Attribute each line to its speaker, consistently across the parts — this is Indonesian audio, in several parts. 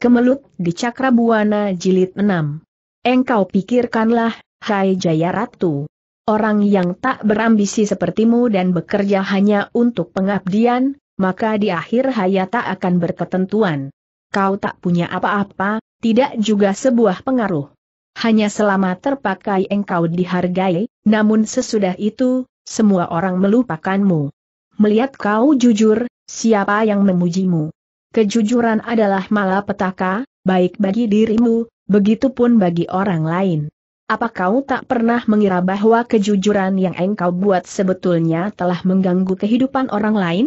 Speaker 1: Kemelut di Cakrabuana Jilid 6. Engkau pikirkanlah, hai Jaya Ratu. Orang yang tak berambisi sepertimu dan bekerja hanya untuk pengabdian, maka di akhir hayat tak akan berketentuan. Kau tak punya apa-apa, tidak juga sebuah pengaruh. Hanya selama terpakai engkau dihargai, namun sesudah itu, semua orang melupakanmu. Melihat kau jujur, siapa yang memujimu? kejujuran adalah malapetaka, baik bagi dirimu, begitupun bagi orang lain. Apa kau tak pernah mengira bahwa kejujuran yang engkau buat sebetulnya telah mengganggu kehidupan orang lain?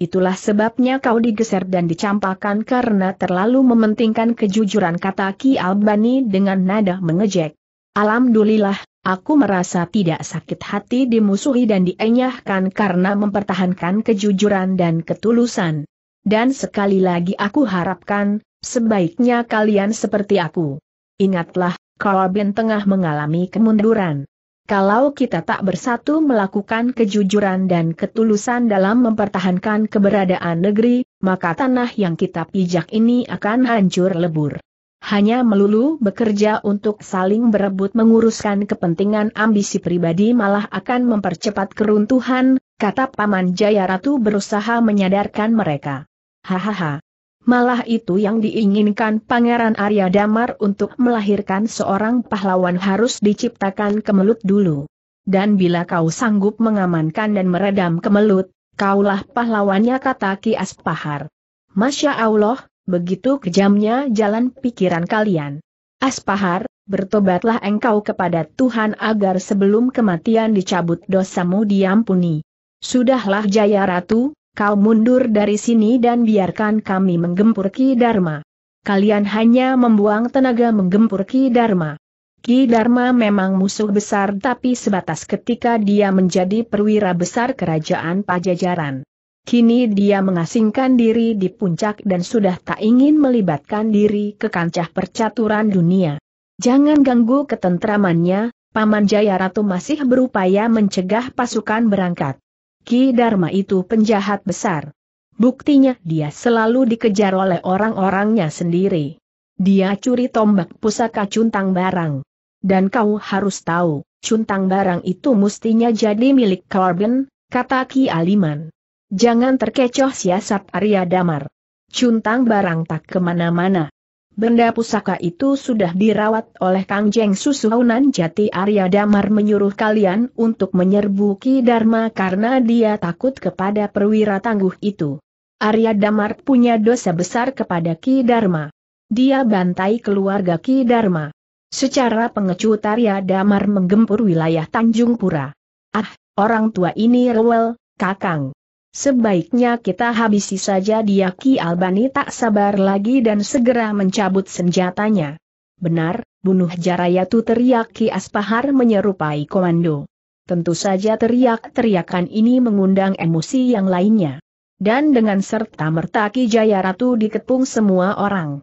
Speaker 1: Itulah sebabnya kau digeser dan dicampakkan karena terlalu mementingkan kejujuran kata Ki Albani dengan nada mengejek. Alhamdulillah, aku merasa tidak sakit hati dimusuhi dan dienyahkan karena mempertahankan kejujuran dan ketulusan. Dan sekali lagi aku harapkan, sebaiknya kalian seperti aku. Ingatlah, Corbin tengah mengalami kemunduran. Kalau kita tak bersatu melakukan kejujuran dan ketulusan dalam mempertahankan keberadaan negeri, maka tanah yang kita pijak ini akan hancur lebur hanya melulu bekerja untuk saling berebut menguruskan kepentingan ambisi pribadi malah akan mempercepat keruntuhan, kata Paman Jaya Ratu berusaha menyadarkan mereka. Hahaha. Malah itu yang diinginkan Pangeran Arya Damar untuk melahirkan seorang pahlawan harus diciptakan kemelut dulu. Dan bila kau sanggup mengamankan dan meredam kemelut, kaulah pahlawannya kata Ki Aspahar. Masya Allah, begitu kejamnya jalan pikiran kalian. Aspahar, bertobatlah engkau kepada Tuhan agar sebelum kematian dicabut dosamu diampuni. Sudahlah Jaya Ratu, kau mundur dari sini dan biarkan kami menggempur Ki Dharma. Kalian hanya membuang tenaga menggempur Ki Dharma. Ki Dharma memang musuh besar tapi sebatas ketika dia menjadi perwira besar kerajaan Pajajaran. Kini dia mengasingkan diri di puncak dan sudah tak ingin melibatkan diri ke kancah percaturan dunia. Jangan ganggu ketentramannya, Paman Jaya Ratu masih berupaya mencegah pasukan berangkat. Ki Dharma itu penjahat besar. Buktinya dia selalu dikejar oleh orang-orangnya sendiri. Dia curi tombak pusaka cuntang barang. Dan kau harus tahu, cuntang barang itu mestinya jadi milik Corbin, kata Ki Aliman. Jangan terkecoh siasat Arya Damar. Cuntang barang tak kemana-mana, Benda pusaka itu sudah dirawat oleh Kang Jeng Susuhunan Jati Arya Damar menyuruh kalian untuk menyerbu Ki Dharma karena dia takut kepada perwira tangguh itu. Arya Damar punya dosa besar kepada Ki Dharma. Dia bantai keluarga Ki Dharma. Secara pengecut Arya Damar menggempur wilayah Tanjung Pura. Ah, orang tua ini rewel, kakang. Sebaiknya kita habisi saja dia Ki Albani tak sabar lagi dan segera mencabut senjatanya. Benar, bunuh Jarayatu teriak Ki Aspahar menyerupai komando. Tentu saja teriak-teriakan ini mengundang emosi yang lainnya. Dan dengan serta merta Ki Jaya Ratu dikepung semua orang.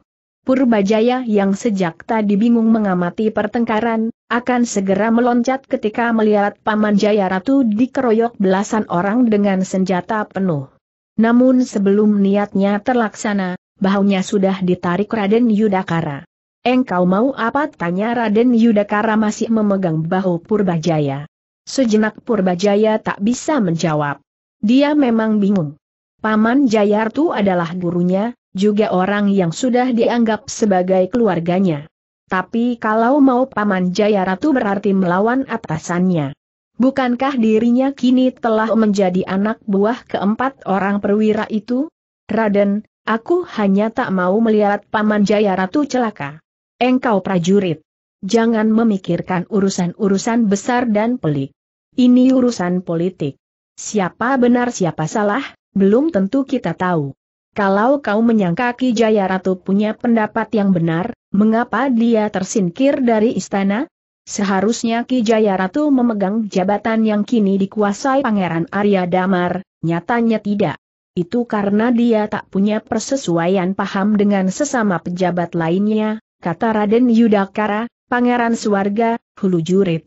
Speaker 1: Purbajaya yang sejak tadi bingung mengamati pertengkaran, akan segera meloncat ketika melihat Paman Jaya Ratu dikeroyok belasan orang dengan senjata penuh. Namun sebelum niatnya terlaksana, bahunya sudah ditarik Raden Yudakara. Engkau mau apa? Tanya Raden Yudakara masih memegang bahu Purbajaya. Sejenak Purbajaya tak bisa menjawab. Dia memang bingung. Paman Jayartu adalah gurunya, juga orang yang sudah dianggap sebagai keluarganya. Tapi kalau mau Paman Jaya Ratu berarti melawan atasannya. Bukankah dirinya kini telah menjadi anak buah keempat orang perwira itu? Raden, aku hanya tak mau melihat Paman Jaya Ratu celaka. Engkau prajurit. Jangan memikirkan urusan-urusan besar dan pelik. Ini urusan politik. Siapa benar siapa salah, belum tentu kita tahu. Kalau kau menyangka Ki Jaya Ratu punya pendapat yang benar, mengapa dia tersingkir dari istana? Seharusnya Ki Jaya Ratu memegang jabatan yang kini dikuasai Pangeran Arya Damar, nyatanya tidak. Itu karena dia tak punya persesuaian paham dengan sesama pejabat lainnya, kata Raden Yudakara, Pangeran Suwarga, Hulu Jurit.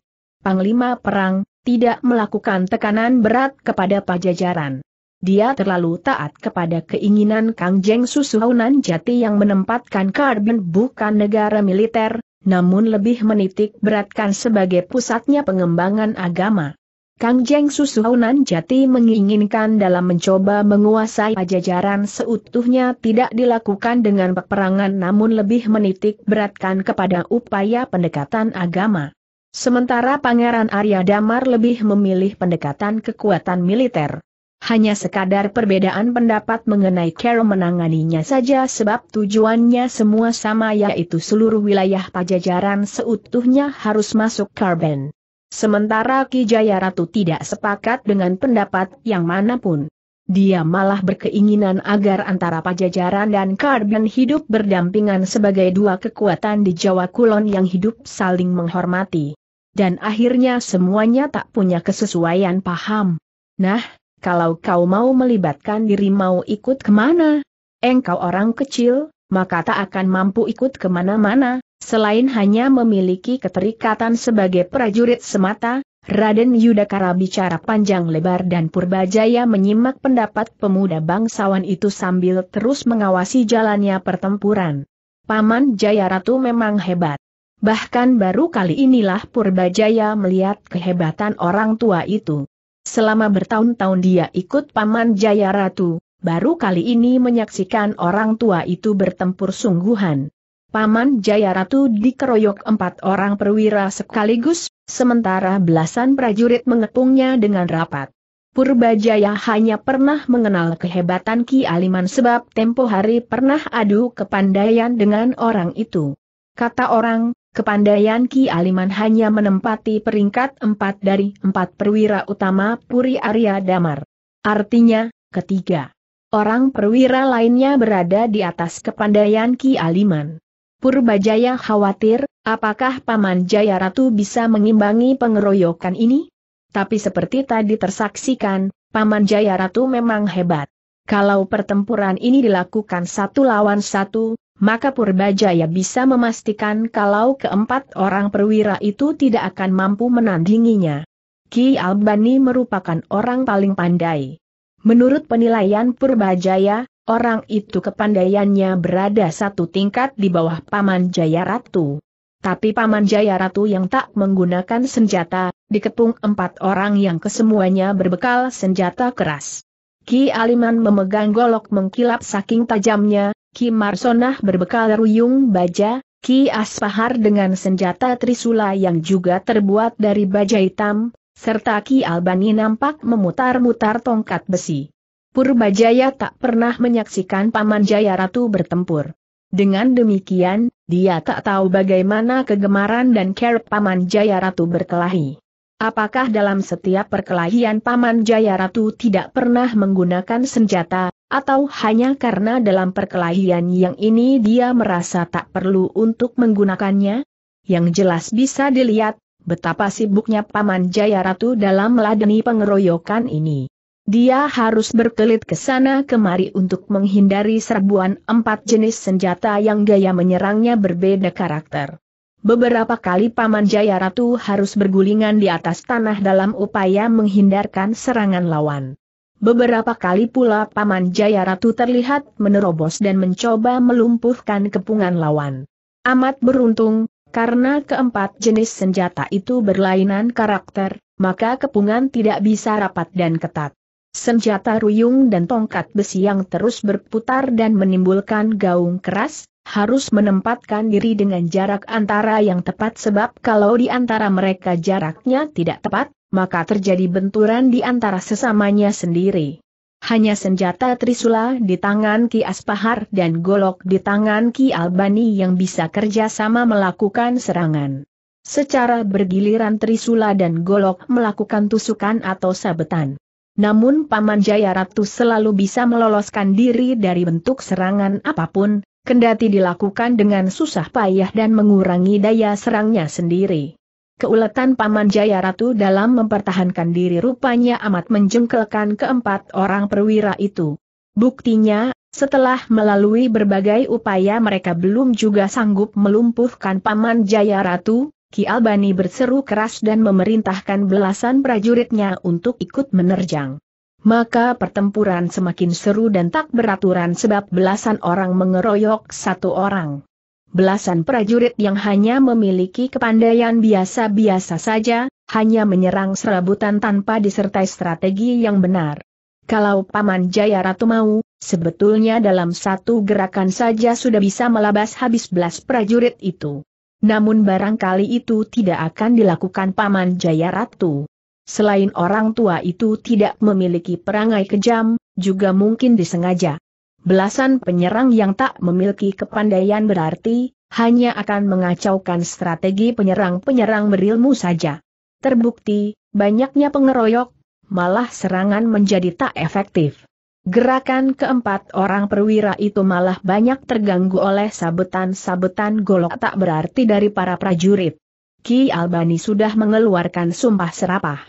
Speaker 1: Panglima Perang, tidak melakukan tekanan berat kepada pajajaran dia terlalu taat kepada keinginan Kang Jeng Susuhunan Jati yang menempatkan Karbin bukan negara militer, namun lebih menitik beratkan sebagai pusatnya pengembangan agama. Kang Jeng Susuhunan Jati menginginkan dalam mencoba menguasai pajajaran seutuhnya tidak dilakukan dengan peperangan namun lebih menitik beratkan kepada upaya pendekatan agama. Sementara Pangeran Arya Damar lebih memilih pendekatan kekuatan militer hanya sekadar perbedaan pendapat mengenai cara menanganinya saja sebab tujuannya semua sama yaitu seluruh wilayah pajajaran seutuhnya harus masuk karben. Sementara Ki Ratu tidak sepakat dengan pendapat yang manapun. Dia malah berkeinginan agar antara pajajaran dan karben hidup berdampingan sebagai dua kekuatan di Jawa Kulon yang hidup saling menghormati. Dan akhirnya semuanya tak punya kesesuaian paham. Nah, kalau kau mau melibatkan diri mau ikut kemana? Engkau orang kecil, maka tak akan mampu ikut kemana-mana, selain hanya memiliki keterikatan sebagai prajurit semata, Raden Yudakara bicara panjang lebar dan Purbajaya menyimak pendapat pemuda bangsawan itu sambil terus mengawasi jalannya pertempuran. Paman Jaya Ratu memang hebat. Bahkan baru kali inilah Purbajaya melihat kehebatan orang tua itu. Selama bertahun-tahun dia ikut Paman Jaya Ratu, baru kali ini menyaksikan orang tua itu bertempur sungguhan. Paman Jaya Ratu dikeroyok empat orang perwira sekaligus, sementara belasan prajurit mengepungnya dengan rapat. Purbajaya hanya pernah mengenal kehebatan Ki Aliman sebab tempo hari pernah adu kepandaian dengan orang itu. Kata orang, Kepandaian Ki Aliman hanya menempati peringkat empat dari empat perwira utama Puri Arya Damar. Artinya, ketiga. Orang perwira lainnya berada di atas kepandaian Ki Aliman. Purbajaya khawatir, apakah Paman Jaya Ratu bisa mengimbangi pengeroyokan ini? Tapi seperti tadi tersaksikan, Paman Jaya Ratu memang hebat. Kalau pertempuran ini dilakukan satu lawan satu, maka Purbajaya bisa memastikan kalau keempat orang perwira itu tidak akan mampu menandinginya. Ki Albani merupakan orang paling pandai. Menurut penilaian Purbajaya, orang itu kepandaiannya berada satu tingkat di bawah Paman Jaya Ratu. Tapi Paman Jaya Ratu yang tak menggunakan senjata, dikepung empat orang yang kesemuanya berbekal senjata keras. Ki Aliman memegang golok mengkilap saking tajamnya, Ki Marsonah berbekal ruyung baja, Ki Aspahar dengan senjata trisula yang juga terbuat dari baja hitam, serta Ki Albani nampak memutar-mutar tongkat besi. Purbajaya tak pernah menyaksikan Paman Jaya Ratu bertempur. Dengan demikian, dia tak tahu bagaimana kegemaran dan care Paman Jaya Ratu berkelahi. Apakah dalam setiap perkelahian Paman Jaya Ratu tidak pernah menggunakan senjata, atau hanya karena dalam perkelahian yang ini dia merasa tak perlu untuk menggunakannya? Yang jelas bisa dilihat, betapa sibuknya Paman Jaya Ratu dalam meladeni pengeroyokan ini. Dia harus berkelit ke sana kemari untuk menghindari serbuan empat jenis senjata yang gaya menyerangnya berbeda karakter. Beberapa kali Paman Jaya Ratu harus bergulingan di atas tanah dalam upaya menghindarkan serangan lawan. Beberapa kali pula Paman Jaya Ratu terlihat menerobos dan mencoba melumpuhkan kepungan lawan. Amat beruntung, karena keempat jenis senjata itu berlainan karakter, maka kepungan tidak bisa rapat dan ketat. Senjata ruyung dan tongkat besi yang terus berputar dan menimbulkan gaung keras, harus menempatkan diri dengan jarak antara yang tepat sebab kalau di antara mereka jaraknya tidak tepat, maka terjadi benturan di antara sesamanya sendiri. Hanya senjata Trisula di tangan Ki Aspahar dan golok di tangan Ki Albani yang bisa kerjasama melakukan serangan. Secara bergiliran Trisula dan golok melakukan tusukan atau sabetan. Namun Paman Jaya Ratu selalu bisa meloloskan diri dari bentuk serangan apapun, kendati dilakukan dengan susah payah dan mengurangi daya serangnya sendiri. Keuletan Paman Jaya Ratu dalam mempertahankan diri rupanya amat menjengkelkan keempat orang perwira itu. Buktinya, setelah melalui berbagai upaya mereka belum juga sanggup melumpuhkan Paman Jaya Ratu, Ki Albani berseru keras dan memerintahkan belasan prajuritnya untuk ikut menerjang. Maka pertempuran semakin seru dan tak beraturan sebab belasan orang mengeroyok satu orang belasan prajurit yang hanya memiliki kepandaian biasa-biasa saja, hanya menyerang serabutan tanpa disertai strategi yang benar. Kalau Paman Jaya Ratu mau, sebetulnya dalam satu gerakan saja sudah bisa melabas habis belas prajurit itu. Namun barangkali itu tidak akan dilakukan Paman Jaya Ratu. Selain orang tua itu tidak memiliki perangai kejam, juga mungkin disengaja belasan penyerang yang tak memiliki kepandaian berarti, hanya akan mengacaukan strategi penyerang-penyerang berilmu saja. Terbukti, banyaknya pengeroyok, malah serangan menjadi tak efektif. Gerakan keempat orang perwira itu malah banyak terganggu oleh sabetan-sabetan golok tak berarti dari para prajurit. Ki Albani sudah mengeluarkan sumpah serapah.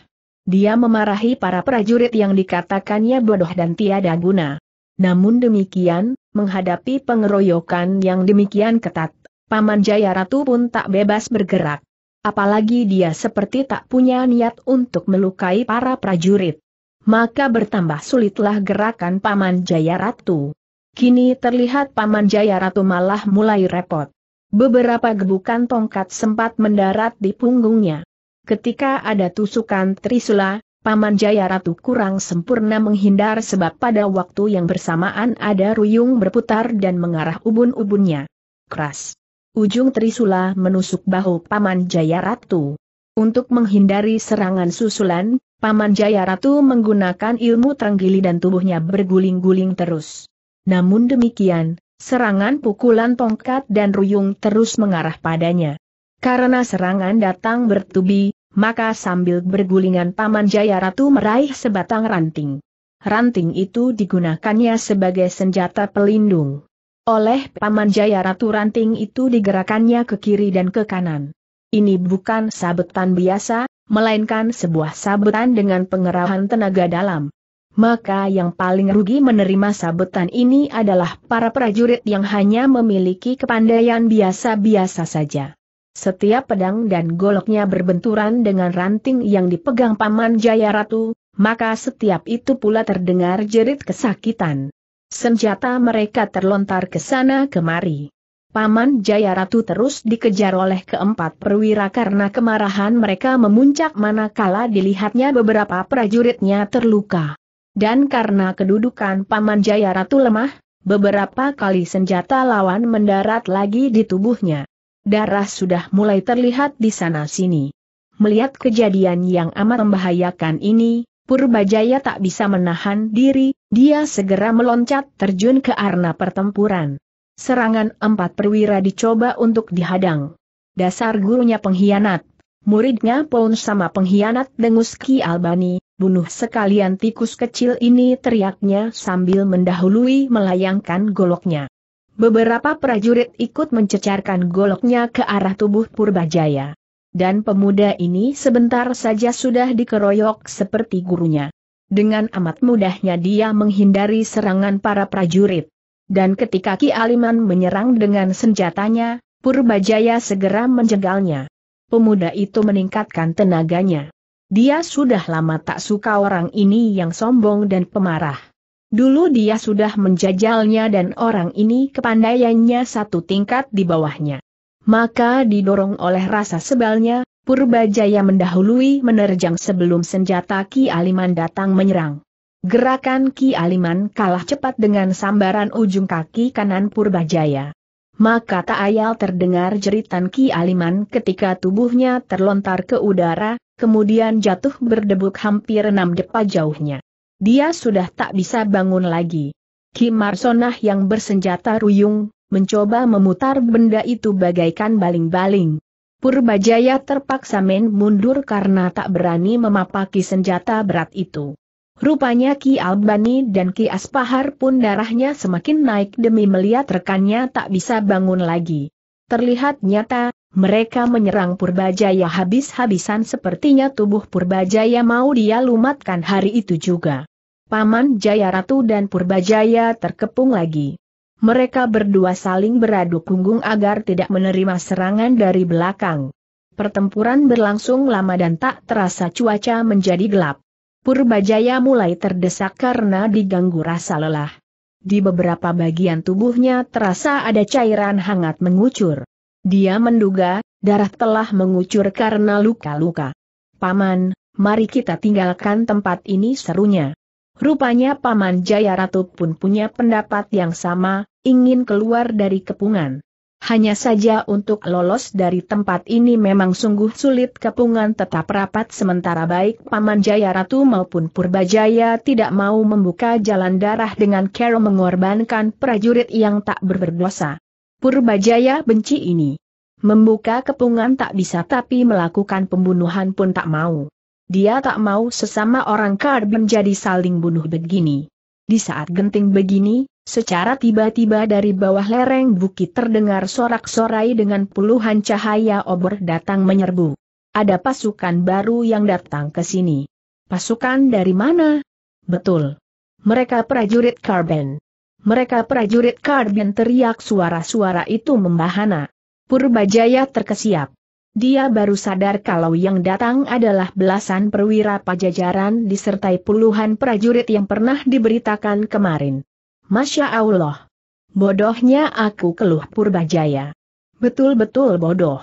Speaker 1: Dia memarahi para prajurit yang dikatakannya bodoh dan tiada guna. Namun demikian, menghadapi pengeroyokan yang demikian ketat, Paman Jaya Ratu pun tak bebas bergerak. Apalagi dia seperti tak punya niat untuk melukai para prajurit. Maka bertambah sulitlah gerakan Paman Jaya Ratu. Kini terlihat Paman Jaya Ratu malah mulai repot. Beberapa gebukan tongkat sempat mendarat di punggungnya. Ketika ada tusukan Trisula, Paman Jaya Ratu kurang sempurna menghindar sebab pada waktu yang bersamaan ada ruyung berputar dan mengarah ubun-ubunnya. Keras. Ujung Trisula menusuk bahu Paman Jaya Ratu. Untuk menghindari serangan susulan, Paman Jaya Ratu menggunakan ilmu tanggili dan tubuhnya berguling-guling terus. Namun demikian, serangan pukulan tongkat dan ruyung terus mengarah padanya. Karena serangan datang bertubi, maka sambil bergulingan Paman Jaya Ratu meraih sebatang ranting. Ranting itu digunakannya sebagai senjata pelindung. Oleh Paman Jaya Ratu ranting itu digerakannya ke kiri dan ke kanan. Ini bukan sabetan biasa, melainkan sebuah sabetan dengan pengerahan tenaga dalam. Maka yang paling rugi menerima sabetan ini adalah para prajurit yang hanya memiliki kepandaian biasa-biasa saja. Setiap pedang dan goloknya berbenturan dengan ranting yang dipegang Paman Jaya Ratu, maka setiap itu pula terdengar jerit kesakitan. Senjata mereka terlontar ke sana kemari. Paman Jaya Ratu terus dikejar oleh keempat perwira karena kemarahan mereka memuncak manakala dilihatnya beberapa prajuritnya terluka. Dan karena kedudukan Paman Jaya Ratu lemah, beberapa kali senjata lawan mendarat lagi di tubuhnya. Darah sudah mulai terlihat di sana-sini. Melihat kejadian yang amat membahayakan ini, Purbajaya tak bisa menahan diri, dia segera meloncat terjun ke arena pertempuran. Serangan empat perwira dicoba untuk dihadang. Dasar gurunya pengkhianat, muridnya pun sama pengkhianat dengus Ki Albani, bunuh sekalian tikus kecil ini teriaknya sambil mendahului melayangkan goloknya. Beberapa prajurit ikut mencecarkan goloknya ke arah tubuh Purbajaya. Dan pemuda ini sebentar saja sudah dikeroyok seperti gurunya. Dengan amat mudahnya dia menghindari serangan para prajurit. Dan ketika Ki Aliman menyerang dengan senjatanya, Purbajaya segera menjegalnya. Pemuda itu meningkatkan tenaganya. Dia sudah lama tak suka orang ini yang sombong dan pemarah. Dulu dia sudah menjajalnya dan orang ini kepandaiannya satu tingkat di bawahnya. Maka didorong oleh rasa sebalnya, Purbajaya mendahului menerjang sebelum senjata Ki Aliman datang menyerang. Gerakan Ki Aliman kalah cepat dengan sambaran ujung kaki kanan Purbajaya. Maka tak ayal terdengar jeritan Ki Aliman ketika tubuhnya terlontar ke udara, kemudian jatuh berdebuk hampir enam depa jauhnya. Dia sudah tak bisa bangun lagi. Kim Marsonah yang bersenjata ruyung, mencoba memutar benda itu bagaikan baling-baling. Purbajaya terpaksa men mundur karena tak berani memapaki senjata berat itu. Rupanya Ki Albani dan Ki Aspahar pun darahnya semakin naik demi melihat rekannya tak bisa bangun lagi. Terlihat nyata, mereka menyerang Purbajaya habis-habisan sepertinya tubuh Purbajaya mau dia lumatkan hari itu juga. Paman Jaya Ratu dan Purbajaya terkepung lagi. Mereka berdua saling beradu punggung agar tidak menerima serangan dari belakang. Pertempuran berlangsung lama dan tak terasa cuaca menjadi gelap. Purbajaya mulai terdesak karena diganggu rasa lelah. Di beberapa bagian tubuhnya terasa ada cairan hangat mengucur. Dia menduga, darah telah mengucur karena luka-luka. Paman, mari kita tinggalkan tempat ini serunya. Rupanya Paman Jaya Ratu pun punya pendapat yang sama, ingin keluar dari kepungan. Hanya saja untuk lolos dari tempat ini memang sungguh sulit kepungan tetap rapat sementara baik Paman Jaya Ratu maupun Purbajaya tidak mau membuka jalan darah dengan Carol mengorbankan prajurit yang tak berberdosa. Purbajaya benci ini. Membuka kepungan tak bisa tapi melakukan pembunuhan pun tak mau. Dia tak mau sesama orang kar menjadi saling bunuh begini. Di saat genting begini, secara tiba-tiba dari bawah lereng bukit terdengar sorak-sorai dengan puluhan cahaya obor datang menyerbu. Ada pasukan baru yang datang ke sini. Pasukan dari mana? Betul. Mereka prajurit Karben. Mereka prajurit Karben teriak suara-suara itu membahana. Purbajaya terkesiap. Dia baru sadar kalau yang datang adalah belasan perwira pajajaran disertai puluhan prajurit yang pernah diberitakan kemarin. Masya Allah. Bodohnya aku keluh Purbajaya. Betul-betul bodoh.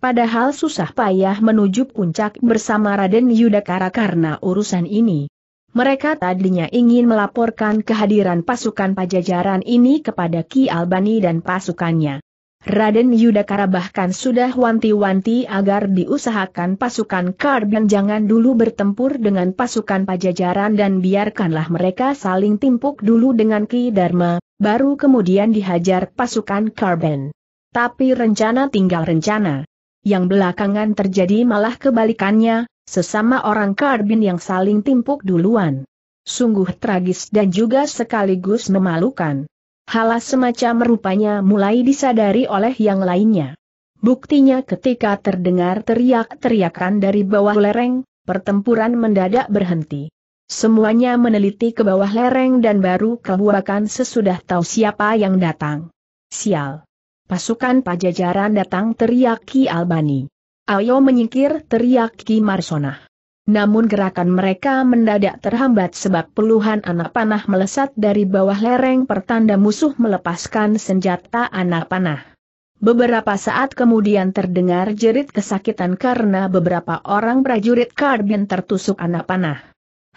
Speaker 1: Padahal susah payah menuju puncak bersama Raden Yudakara karena urusan ini. Mereka tadinya ingin melaporkan kehadiran pasukan pajajaran ini kepada Ki Albani dan pasukannya. Raden Yudakara bahkan sudah wanti-wanti agar diusahakan pasukan Karben jangan dulu bertempur dengan pasukan pajajaran dan biarkanlah mereka saling timpuk dulu dengan Ki Dharma, baru kemudian dihajar pasukan Karben. Tapi rencana tinggal rencana. Yang belakangan terjadi malah kebalikannya, sesama orang Karben yang saling timpuk duluan. Sungguh tragis dan juga sekaligus memalukan. Hal semacam rupanya mulai disadari oleh yang lainnya. Buktinya ketika terdengar teriak-teriakan dari bawah lereng, pertempuran mendadak berhenti. Semuanya meneliti ke bawah lereng dan baru kebuakan sesudah tahu siapa yang datang. Sial. Pasukan pajajaran datang teriak Ki Albani. Ayo menyingkir teriak Ki Marsonah. Namun gerakan mereka mendadak terhambat sebab puluhan anak panah melesat dari bawah lereng pertanda musuh melepaskan senjata anak panah. Beberapa saat kemudian terdengar jerit kesakitan karena beberapa orang prajurit karbin tertusuk anak panah.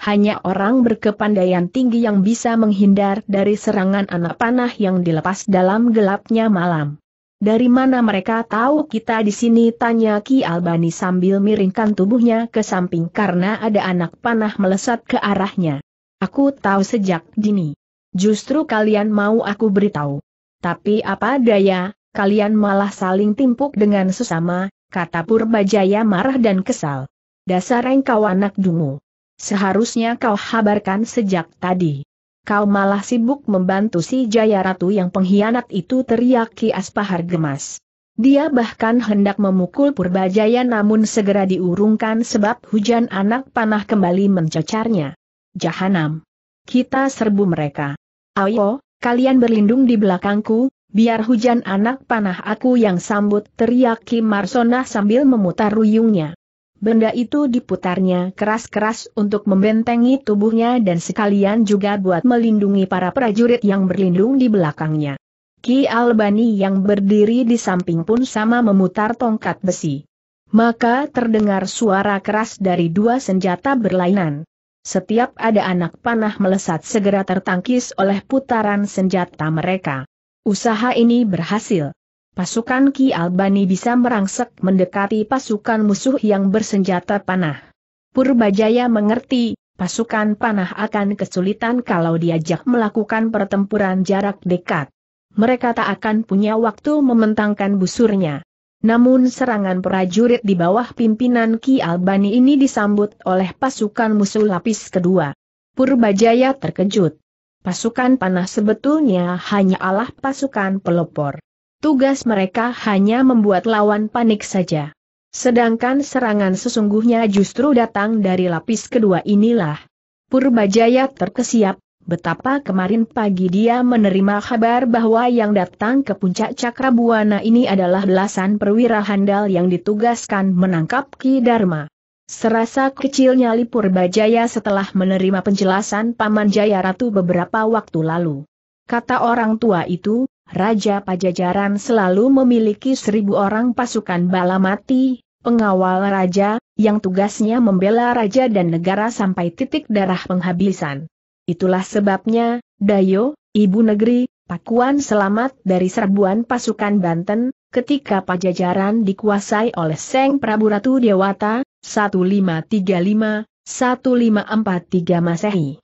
Speaker 1: Hanya orang berkepandaian tinggi yang bisa menghindar dari serangan anak panah yang dilepas dalam gelapnya malam. Dari mana mereka tahu kita di sini? Tanya Ki Albani sambil miringkan tubuhnya ke samping karena ada anak panah melesat ke arahnya. Aku tahu sejak dini. Justru kalian mau aku beritahu. Tapi apa daya, kalian malah saling timpuk dengan sesama, kata Purbajaya marah dan kesal. Dasar engkau anak dungu. Seharusnya kau habarkan sejak tadi kau malah sibuk membantu si Jaya Ratu yang pengkhianat itu teriak Ki Aspahar gemas. Dia bahkan hendak memukul Purbajaya namun segera diurungkan sebab hujan anak panah kembali mencecarnya. Jahanam. Kita serbu mereka. Ayo, kalian berlindung di belakangku, biar hujan anak panah aku yang sambut teriak Ki Marsona sambil memutar ruyungnya. Benda itu diputarnya keras-keras untuk membentengi tubuhnya dan sekalian juga buat melindungi para prajurit yang berlindung di belakangnya. Ki Albani yang berdiri di samping pun sama memutar tongkat besi. Maka terdengar suara keras dari dua senjata berlainan. Setiap ada anak panah melesat segera tertangkis oleh putaran senjata mereka. Usaha ini berhasil pasukan Ki Albani bisa merangsek mendekati pasukan musuh yang bersenjata panah. Purbajaya mengerti, pasukan panah akan kesulitan kalau diajak melakukan pertempuran jarak dekat. Mereka tak akan punya waktu mementangkan busurnya. Namun serangan prajurit di bawah pimpinan Ki Albani ini disambut oleh pasukan musuh lapis kedua. Purbajaya terkejut. Pasukan panah sebetulnya hanya alah pasukan pelopor tugas mereka hanya membuat lawan panik saja. Sedangkan serangan sesungguhnya justru datang dari lapis kedua inilah. Purbajaya terkesiap, betapa kemarin pagi dia menerima kabar bahwa yang datang ke puncak Cakrabuana ini adalah belasan perwira handal yang ditugaskan menangkap Ki Dharma. Serasa kecilnya Lipur Purbajaya setelah menerima penjelasan Paman Jaya Ratu beberapa waktu lalu. Kata orang tua itu, Raja Pajajaran selalu memiliki seribu orang pasukan bala mati, pengawal raja, yang tugasnya membela raja dan negara sampai titik darah penghabisan. Itulah sebabnya, Dayo, ibu negeri, Pakuan selamat dari serbuan pasukan Banten, ketika Pajajaran dikuasai oleh Seng Prabu Ratu Dewata, 1535-1543 Masehi.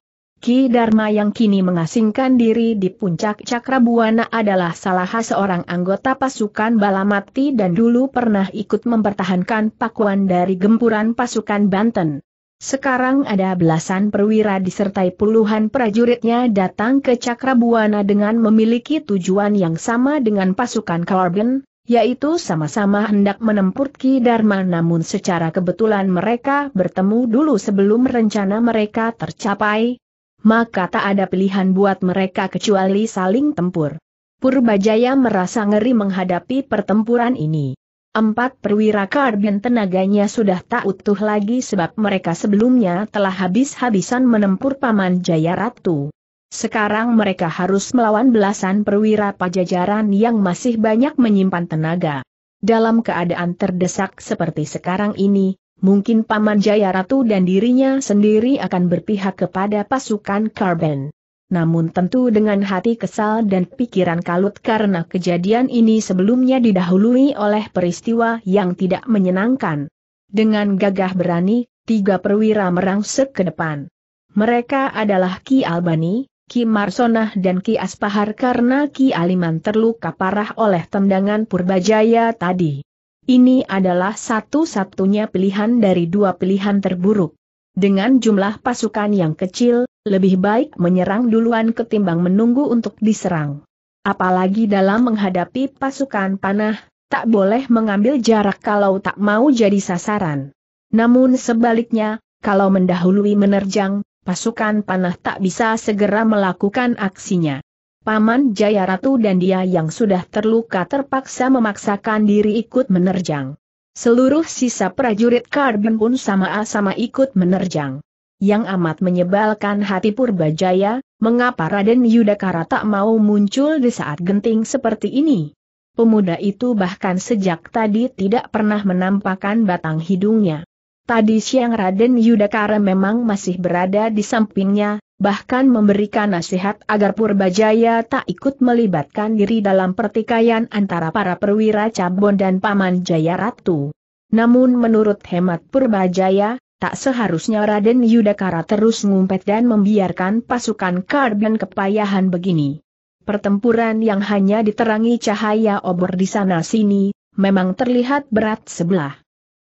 Speaker 1: Ki Dharma yang kini mengasingkan diri di puncak Cakrabuana adalah salah seorang anggota pasukan Balamati dan dulu pernah ikut mempertahankan pakuan dari gempuran pasukan Banten. Sekarang ada belasan perwira disertai puluhan prajuritnya datang ke Cakrabuana dengan memiliki tujuan yang sama dengan pasukan Corbin, yaitu sama-sama hendak menempur Ki Dharma namun secara kebetulan mereka bertemu dulu sebelum rencana mereka tercapai, maka tak ada pilihan buat mereka kecuali saling tempur. Purbajaya merasa ngeri menghadapi pertempuran ini. Empat perwira karbin tenaganya sudah tak utuh lagi sebab mereka sebelumnya telah habis-habisan menempur Paman Jaya Ratu. Sekarang mereka harus melawan belasan perwira pajajaran yang masih banyak menyimpan tenaga. Dalam keadaan terdesak seperti sekarang ini, mungkin Paman Jaya Ratu dan dirinya sendiri akan berpihak kepada pasukan Karben. Namun tentu dengan hati kesal dan pikiran kalut karena kejadian ini sebelumnya didahului oleh peristiwa yang tidak menyenangkan. Dengan gagah berani, tiga perwira merangsek ke depan. Mereka adalah Ki Albani, Ki Marsonah dan Ki Aspahar karena Ki Aliman terluka parah oleh tendangan Purbajaya tadi. Ini adalah satu-satunya pilihan dari dua pilihan terburuk. Dengan jumlah pasukan yang kecil, lebih baik menyerang duluan ketimbang menunggu untuk diserang. Apalagi dalam menghadapi pasukan panah, tak boleh mengambil jarak kalau tak mau jadi sasaran. Namun sebaliknya, kalau mendahului menerjang, pasukan panah tak bisa segera melakukan aksinya. Paman Jayaratu dan dia yang sudah terluka terpaksa memaksakan diri ikut menerjang. Seluruh sisa prajurit Karbin pun sama-sama ikut menerjang. Yang amat menyebalkan hati Purba Jaya. mengapa Raden Yudakara tak mau muncul di saat genting seperti ini? Pemuda itu bahkan sejak tadi tidak pernah menampakkan batang hidungnya. Tadi siang Raden Yudakara memang masih berada di sampingnya, bahkan memberikan nasihat agar Purbajaya tak ikut melibatkan diri dalam pertikaian antara para perwira Cabon dan Paman Jaya Ratu. Namun menurut hemat Purbajaya, tak seharusnya Raden Yudakara terus ngumpet dan membiarkan pasukan Karben kepayahan begini. Pertempuran yang hanya diterangi cahaya obor di sana-sini, memang terlihat berat sebelah.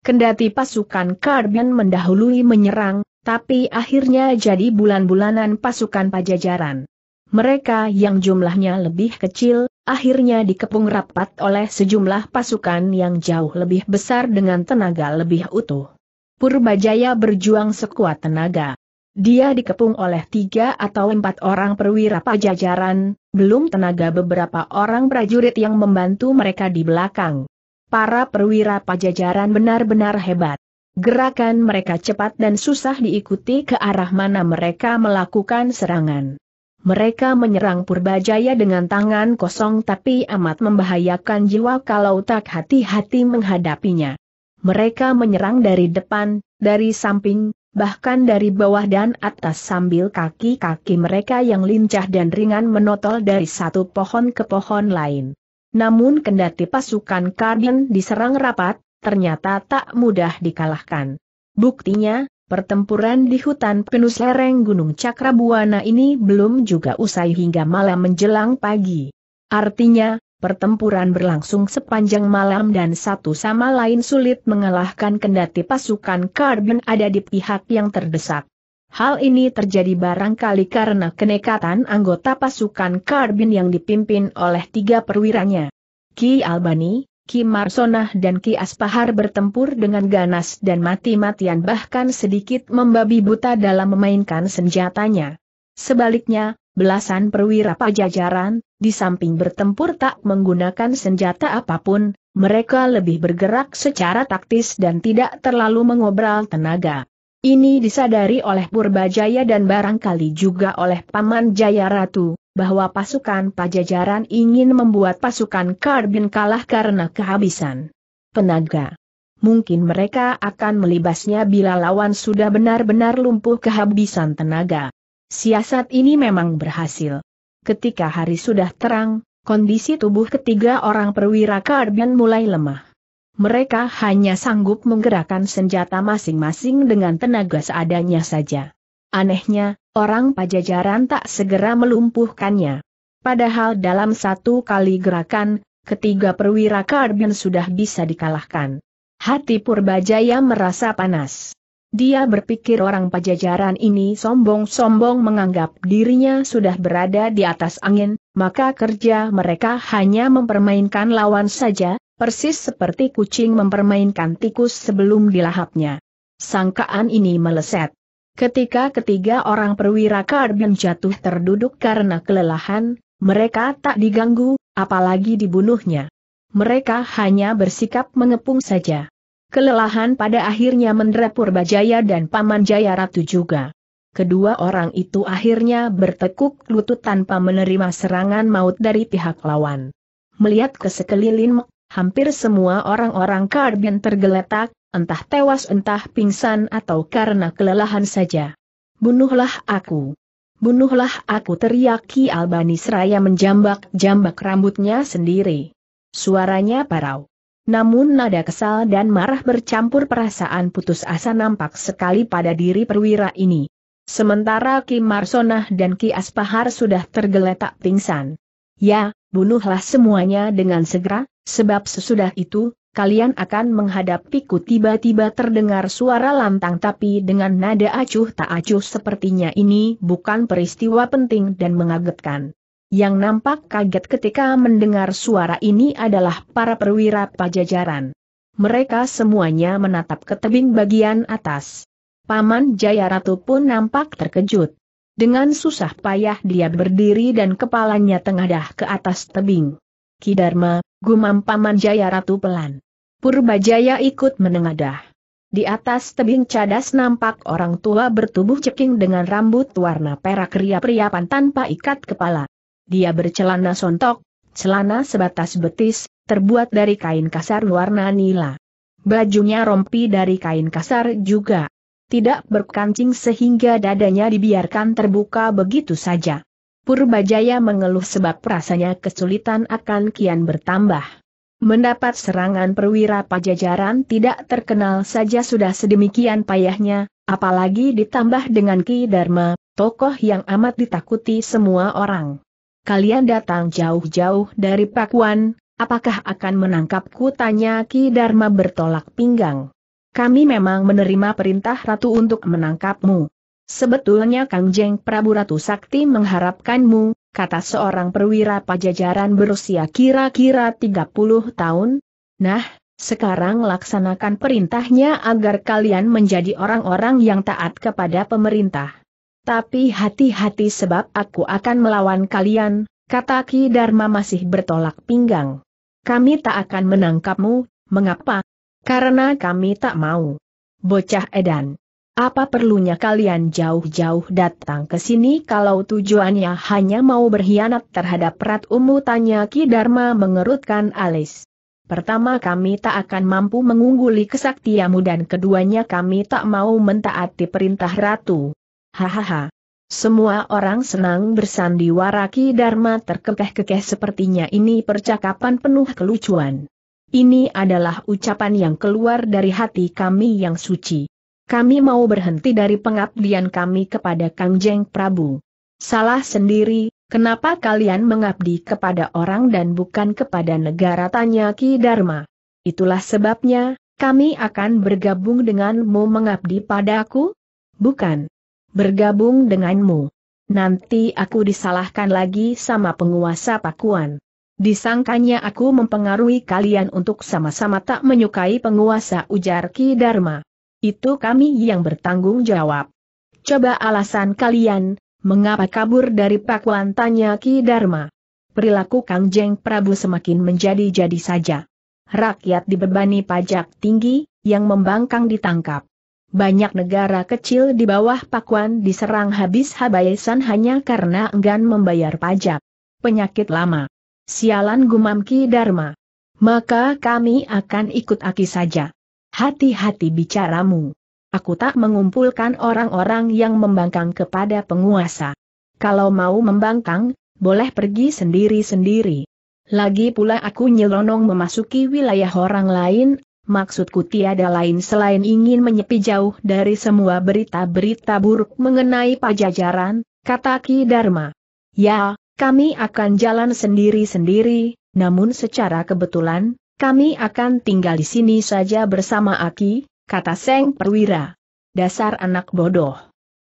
Speaker 1: Kendati pasukan Karben mendahului menyerang, tapi akhirnya jadi bulan-bulanan pasukan pajajaran. Mereka yang jumlahnya lebih kecil, akhirnya dikepung rapat oleh sejumlah pasukan yang jauh lebih besar dengan tenaga lebih utuh. Purbajaya berjuang sekuat tenaga. Dia dikepung oleh tiga atau empat orang perwira pajajaran, belum tenaga beberapa orang prajurit yang membantu mereka di belakang. Para perwira pajajaran benar-benar hebat. Gerakan mereka cepat dan susah diikuti ke arah mana mereka melakukan serangan. Mereka menyerang Purbajaya dengan tangan kosong tapi amat membahayakan jiwa kalau tak hati-hati menghadapinya. Mereka menyerang dari depan, dari samping, bahkan dari bawah dan atas sambil kaki-kaki mereka yang lincah dan ringan menotol dari satu pohon ke pohon lain. Namun kendati pasukan Kardin diserang rapat, ternyata tak mudah dikalahkan. Buktinya, pertempuran di hutan penuh lereng Gunung Cakrabuana ini belum juga usai hingga malam menjelang pagi. Artinya, pertempuran berlangsung sepanjang malam dan satu sama lain sulit mengalahkan kendati pasukan karbon ada di pihak yang terdesak. Hal ini terjadi barangkali karena kenekatan anggota pasukan Karbin yang dipimpin oleh tiga perwiranya. Ki Albani, Ki Marsonah dan Ki Aspahar bertempur dengan ganas dan mati-matian bahkan sedikit membabi buta dalam memainkan senjatanya. Sebaliknya, belasan perwira pajajaran, di samping bertempur tak menggunakan senjata apapun, mereka lebih bergerak secara taktis dan tidak terlalu mengobral tenaga. Ini disadari oleh Purbajaya dan barangkali juga oleh Paman Jaya Ratu, bahwa pasukan pajajaran ingin membuat pasukan Karbin kalah karena kehabisan tenaga. Mungkin mereka akan melibasnya bila lawan sudah benar-benar lumpuh kehabisan tenaga. Siasat ini memang berhasil. Ketika hari sudah terang, kondisi tubuh ketiga orang perwira Karbin mulai lemah. Mereka hanya sanggup menggerakkan senjata masing-masing dengan tenaga seadanya saja. Anehnya, orang pajajaran tak segera melumpuhkannya. Padahal dalam satu kali gerakan, ketiga perwira karbin sudah bisa dikalahkan. Hati Purbajaya merasa panas. Dia berpikir orang pajajaran ini sombong-sombong menganggap dirinya sudah berada di atas angin, maka kerja mereka hanya mempermainkan lawan saja, persis seperti kucing mempermainkan tikus sebelum dilahapnya. Sangkaan ini meleset. Ketika ketiga orang perwira Karbin jatuh terduduk karena kelelahan, mereka tak diganggu, apalagi dibunuhnya. Mereka hanya bersikap mengepung saja. Kelelahan pada akhirnya mendera Purbajaya dan Paman Jaya Ratu juga. Kedua orang itu akhirnya bertekuk lutut tanpa menerima serangan maut dari pihak lawan. Melihat ke sekeliling, hampir semua orang-orang Karbin tergeletak, entah tewas entah pingsan atau karena kelelahan saja. Bunuhlah aku. Bunuhlah aku teriak Ki Albani seraya menjambak-jambak rambutnya sendiri. Suaranya parau. Namun nada kesal dan marah bercampur perasaan putus asa nampak sekali pada diri perwira ini. Sementara Ki Marsonah dan Ki Aspahar sudah tergeletak pingsan. Ya, bunuhlah semuanya dengan segera, sebab sesudah itu, kalian akan menghadapiku tiba-tiba terdengar suara lantang tapi dengan nada acuh tak acuh sepertinya ini bukan peristiwa penting dan mengagetkan. Yang nampak kaget ketika mendengar suara ini adalah para perwira pajajaran. Mereka semuanya menatap ke tebing bagian atas. Paman Jaya pun nampak terkejut. Dengan susah payah dia berdiri dan kepalanya tengadah ke atas tebing. Kidarma, gumam Paman Jaya pelan. Purbajaya ikut menengadah. Di atas tebing cadas nampak orang tua bertubuh ceking dengan rambut warna perak ria riapan tanpa ikat kepala. Dia bercelana sontok, celana sebatas betis, terbuat dari kain kasar warna nila. Bajunya rompi dari kain kasar juga. Tidak berkancing sehingga dadanya dibiarkan terbuka begitu saja. Purbajaya mengeluh sebab rasanya kesulitan akan kian bertambah. Mendapat serangan perwira pajajaran tidak terkenal saja sudah sedemikian payahnya, apalagi ditambah dengan Ki Dharma, tokoh yang amat ditakuti semua orang. Kalian datang jauh-jauh dari Pakuan, apakah akan menangkapku tanya Ki Dharma bertolak pinggang. Kami memang menerima perintah Ratu untuk menangkapmu. Sebetulnya Kang Jeng Prabu Ratu Sakti mengharapkanmu, kata seorang perwira pajajaran berusia kira-kira 30 tahun. Nah, sekarang laksanakan perintahnya agar kalian menjadi orang-orang yang taat kepada pemerintah. Tapi hati-hati sebab aku akan melawan kalian, kata Ki Dharma masih bertolak pinggang. Kami tak akan menangkapmu, mengapa? Karena kami tak mau. Bocah edan. Apa perlunya kalian jauh-jauh datang ke sini kalau tujuannya hanya mau berkhianat terhadap Prat Umu? Tanya Ki Dharma mengerutkan alis. Pertama kami tak akan mampu mengungguli kesaktiamu dan keduanya kami tak mau mentaati perintah Ratu. Hahaha. Semua orang senang bersandiwara Ki Dharma terkekeh-kekeh sepertinya ini percakapan penuh kelucuan. Ini adalah ucapan yang keluar dari hati kami yang suci. Kami mau berhenti dari pengabdian kami kepada Kang Prabu. Salah sendiri, kenapa kalian mengabdi kepada orang dan bukan kepada negara tanya Ki Dharma. Itulah sebabnya, kami akan bergabung denganmu mengabdi padaku? Bukan. Bergabung denganmu. Nanti aku disalahkan lagi sama penguasa Pakuan. Disangkanya aku mempengaruhi kalian untuk sama-sama tak menyukai penguasa ujar Ki Dharma. Itu kami yang bertanggung jawab. Coba alasan kalian, mengapa kabur dari Pakuan tanya Ki Dharma. Perilaku Kang Jeng Prabu semakin menjadi-jadi saja. Rakyat dibebani pajak tinggi, yang membangkang ditangkap. Banyak negara kecil di bawah Pakuan diserang habis-habisan hanya karena enggan membayar pajak. Penyakit lama. Sialan gumam Ki Dharma. Maka kami akan ikut Aki saja. Hati-hati bicaramu. Aku tak mengumpulkan orang-orang yang membangkang kepada penguasa. Kalau mau membangkang, boleh pergi sendiri-sendiri. Lagi pula aku nyelonong memasuki wilayah orang lain, maksudku tiada lain selain ingin menyepi jauh dari semua berita-berita buruk mengenai pajajaran, kata Ki Dharma. Ya, kami akan jalan sendiri-sendiri, namun secara kebetulan, kami akan tinggal di sini saja bersama Aki, kata Seng Perwira. Dasar anak bodoh.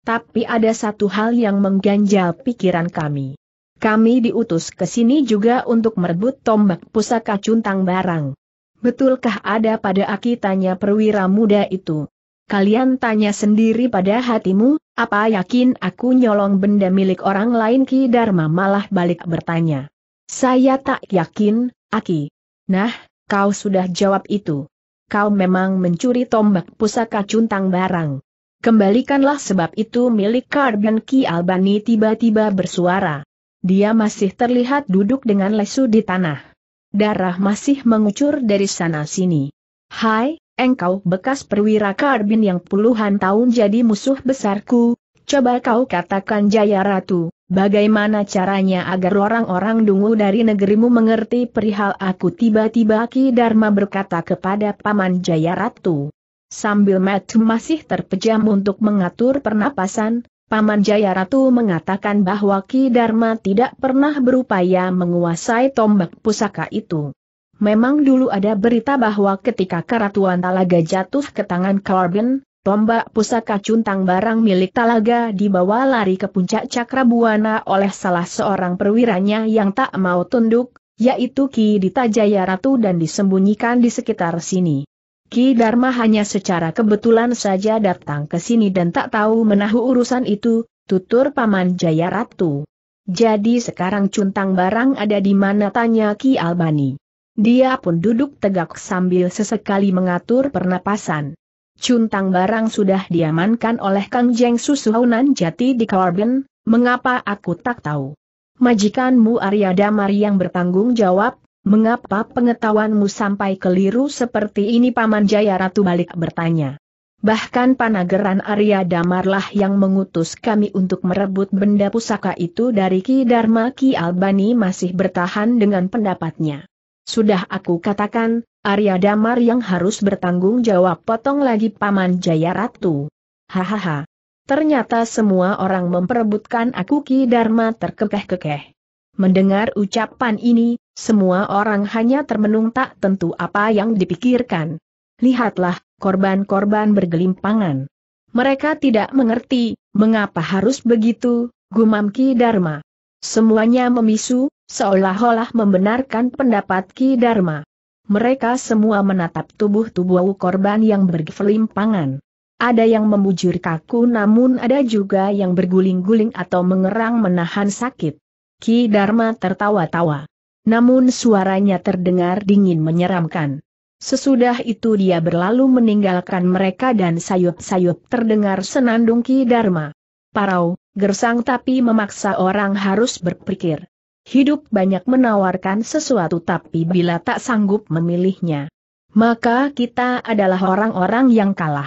Speaker 1: Tapi ada satu hal yang mengganjal pikiran kami. Kami diutus ke sini juga untuk merebut tombak pusaka cuntang barang. Betulkah ada pada Aki tanya perwira muda itu? Kalian tanya sendiri pada hatimu, apa yakin aku nyolong benda milik orang lain Ki Dharma malah balik bertanya. Saya tak yakin, Aki. Nah, Kau sudah jawab itu. Kau memang mencuri tombak pusaka cuntang barang. Kembalikanlah sebab itu milik Karben Ki Albani tiba-tiba bersuara. Dia masih terlihat duduk dengan lesu di tanah. Darah masih mengucur dari sana-sini. Hai, engkau bekas perwira Karbin yang puluhan tahun jadi musuh besarku, Coba kau katakan Jaya Ratu, bagaimana caranya agar orang-orang dungu dari negerimu mengerti perihal aku tiba-tiba Ki Dharma berkata kepada Paman Jaya Ratu. Sambil Matthew masih terpejam untuk mengatur pernapasan, Paman Jaya Ratu mengatakan bahwa Ki Dharma tidak pernah berupaya menguasai tombak pusaka itu. Memang dulu ada berita bahwa ketika Keratuan Talaga jatuh ke tangan Corbin, Tombak pusaka cuntang barang milik Talaga dibawa lari ke puncak Cakrabuana oleh salah seorang perwiranya yang tak mau tunduk, yaitu Ki Dita Jaya Ratu dan disembunyikan di sekitar sini. Ki Dharma hanya secara kebetulan saja datang ke sini dan tak tahu menahu urusan itu, tutur Paman Jaya Ratu. Jadi sekarang cuntang barang ada di mana tanya Ki Albani. Dia pun duduk tegak sambil sesekali mengatur pernapasan. Cuntang barang sudah diamankan oleh Kang Jeng Susuhunan Jati di Korben, mengapa aku tak tahu? Majikanmu Arya Damar yang bertanggung jawab, mengapa pengetahuanmu sampai keliru seperti ini Paman Jaya Ratu balik bertanya. Bahkan panageran Arya Damarlah yang mengutus kami untuk merebut benda pusaka itu dari Ki Dharma Ki Albani masih bertahan dengan pendapatnya. Sudah aku katakan, Arya Damar yang harus bertanggung jawab potong lagi Paman Jaya Ratu. Hahaha. Ternyata semua orang memperebutkan aku Ki Dharma terkekeh-kekeh. Mendengar ucapan ini, semua orang hanya termenung tak tentu apa yang dipikirkan. Lihatlah, korban-korban bergelimpangan. Mereka tidak mengerti, mengapa harus begitu, gumam Ki Dharma. Semuanya memisu, seolah-olah membenarkan pendapat Ki Dharma mereka semua menatap tubuh-tubuh korban yang bergelimpangan. Ada yang membujur kaku namun ada juga yang berguling-guling atau mengerang menahan sakit. Ki Dharma tertawa-tawa. Namun suaranya terdengar dingin menyeramkan. Sesudah itu dia berlalu meninggalkan mereka dan sayup-sayup terdengar senandung Ki Dharma. Parau, gersang tapi memaksa orang harus berpikir. Hidup banyak menawarkan sesuatu tapi bila tak sanggup memilihnya, maka kita adalah orang-orang yang kalah.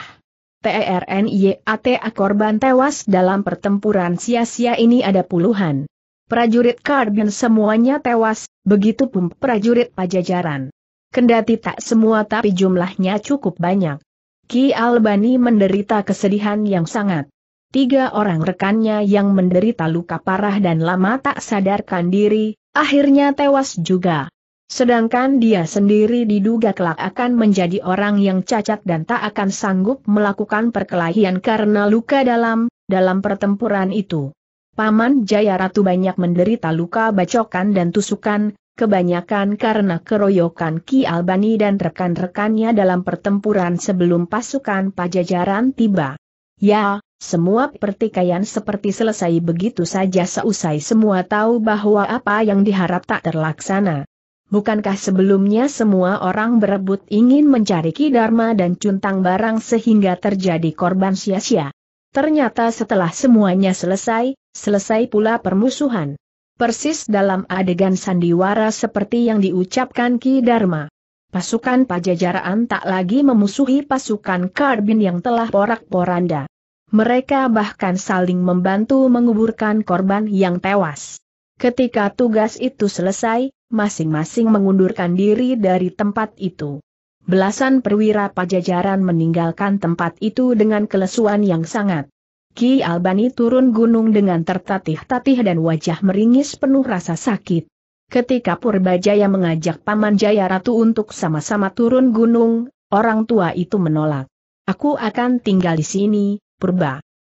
Speaker 1: TERNYATA korban tewas dalam pertempuran sia-sia ini ada puluhan. Prajurit Karbin semuanya tewas, begitu pun prajurit pajajaran. Kendati tak semua tapi jumlahnya cukup banyak. Ki Albani menderita kesedihan yang sangat tiga orang rekannya yang menderita luka parah dan lama tak sadarkan diri, akhirnya tewas juga. Sedangkan dia sendiri diduga kelak akan menjadi orang yang cacat dan tak akan sanggup melakukan perkelahian karena luka dalam, dalam pertempuran itu. Paman Jaya Ratu banyak menderita luka bacokan dan tusukan, kebanyakan karena keroyokan Ki Albani dan rekan-rekannya dalam pertempuran sebelum pasukan pajajaran tiba. Ya, semua pertikaian seperti selesai begitu saja seusai semua tahu bahwa apa yang diharap tak terlaksana. Bukankah sebelumnya semua orang berebut ingin mencari Kidarma dan Cuntang barang sehingga terjadi korban sia-sia? Ternyata setelah semuanya selesai, selesai pula permusuhan. Persis dalam adegan sandiwara seperti yang diucapkan Ki Dharma. Pasukan pajajaran tak lagi memusuhi pasukan Karbin yang telah porak-poranda. Mereka bahkan saling membantu menguburkan korban yang tewas. Ketika tugas itu selesai, masing-masing mengundurkan diri dari tempat itu. Belasan perwira pajajaran meninggalkan tempat itu dengan kelesuan yang sangat. Ki Albani turun gunung dengan tertatih-tatih dan wajah meringis penuh rasa sakit. Ketika Purbajaya mengajak Paman Jaya Ratu untuk sama-sama turun gunung, orang tua itu menolak. Aku akan tinggal di sini, purba.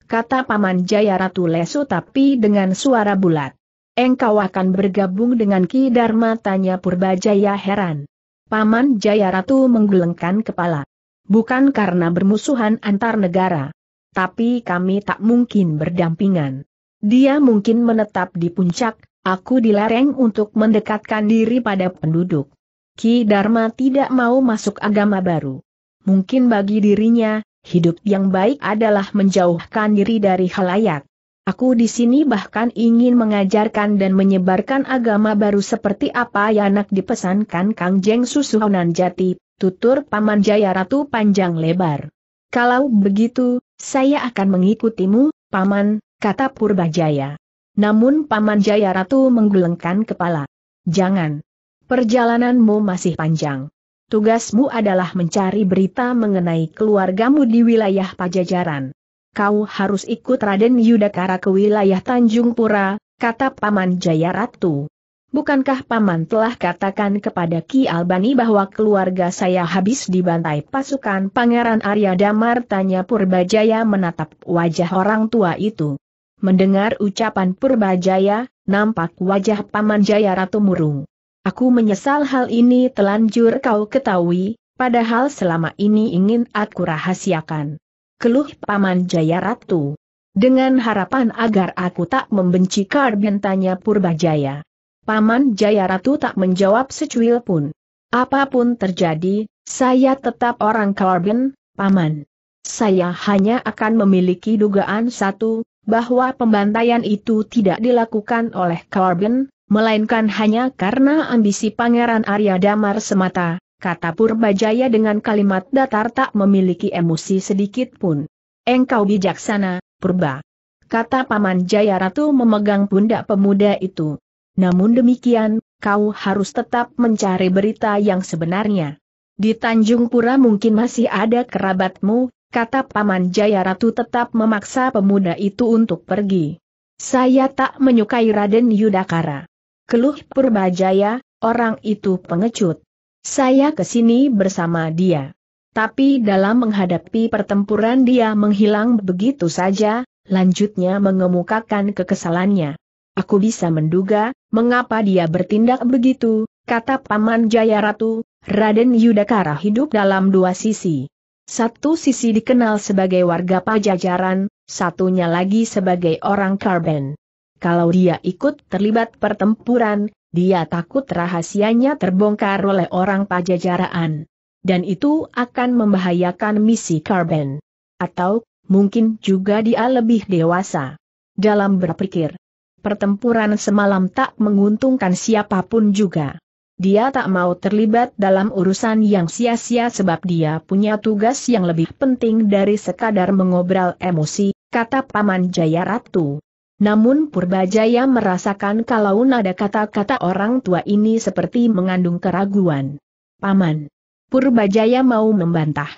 Speaker 1: Kata Paman Jaya Ratu Lesu tapi dengan suara bulat. Engkau akan bergabung dengan Ki Dharma tanya Purba Jaya heran. Paman Jaya Ratu menggelengkan kepala. Bukan karena bermusuhan antar negara. Tapi kami tak mungkin berdampingan. Dia mungkin menetap di puncak, aku dilarang untuk mendekatkan diri pada penduduk. Ki Dharma tidak mau masuk agama baru. Mungkin bagi dirinya, Hidup yang baik adalah menjauhkan diri dari halayak. Aku di sini bahkan ingin mengajarkan dan menyebarkan agama baru seperti apa yang anak dipesankan Kang Jeng Susuhunan Jati, tutur Paman Jaya Ratu panjang lebar. Kalau begitu, saya akan mengikutimu, Paman, kata Purbajaya. Namun Paman Jaya Ratu menggelengkan kepala. Jangan. Perjalananmu masih panjang tugasmu adalah mencari berita mengenai keluargamu di wilayah Pajajaran. Kau harus ikut Raden Yudakara ke wilayah Tanjung Pura, kata Paman Jaya Ratu. Bukankah Paman telah katakan kepada Ki Albani bahwa keluarga saya habis dibantai pasukan Pangeran Arya Damar? Tanya Purbajaya menatap wajah orang tua itu. Mendengar ucapan Purbajaya, nampak wajah Paman Jaya murung. Aku menyesal hal ini telanjur kau ketahui, padahal selama ini ingin aku rahasiakan. Keluh Paman Jaya Ratu. Dengan harapan agar aku tak membenci Karben Purba Jaya. Paman Jaya Ratu tak menjawab secuil pun. Apapun terjadi, saya tetap orang Karben, Paman. Saya hanya akan memiliki dugaan satu, bahwa pembantaian itu tidak dilakukan oleh Karben, melainkan hanya karena ambisi Pangeran Arya Damar semata, kata Purbajaya dengan kalimat datar tak memiliki emosi sedikit pun. Engkau bijaksana, Purba. Kata Paman Jaya Ratu memegang pundak pemuda itu. Namun demikian, kau harus tetap mencari berita yang sebenarnya. Di Tanjung Pura mungkin masih ada kerabatmu, kata Paman Jaya Ratu tetap memaksa pemuda itu untuk pergi. Saya tak menyukai Raden Yudakara keluh Purbajaya, orang itu pengecut. Saya kesini bersama dia. Tapi dalam menghadapi pertempuran dia menghilang begitu saja, lanjutnya mengemukakan kekesalannya. Aku bisa menduga, mengapa dia bertindak begitu, kata Paman Jayaratu, Raden Yudakara hidup dalam dua sisi. Satu sisi dikenal sebagai warga pajajaran, satunya lagi sebagai orang Karben. Kalau dia ikut terlibat pertempuran, dia takut rahasianya terbongkar oleh orang pajajaraan. Dan itu akan membahayakan misi Carben. Atau, mungkin juga dia lebih dewasa. Dalam berpikir, pertempuran semalam tak menguntungkan siapapun juga. Dia tak mau terlibat dalam urusan yang sia-sia sebab dia punya tugas yang lebih penting dari sekadar mengobrol emosi, kata Paman Jaya Ratu. Namun Purbajaya merasakan kalau nada kata-kata orang tua ini seperti mengandung keraguan. Paman. Purbajaya mau membantah.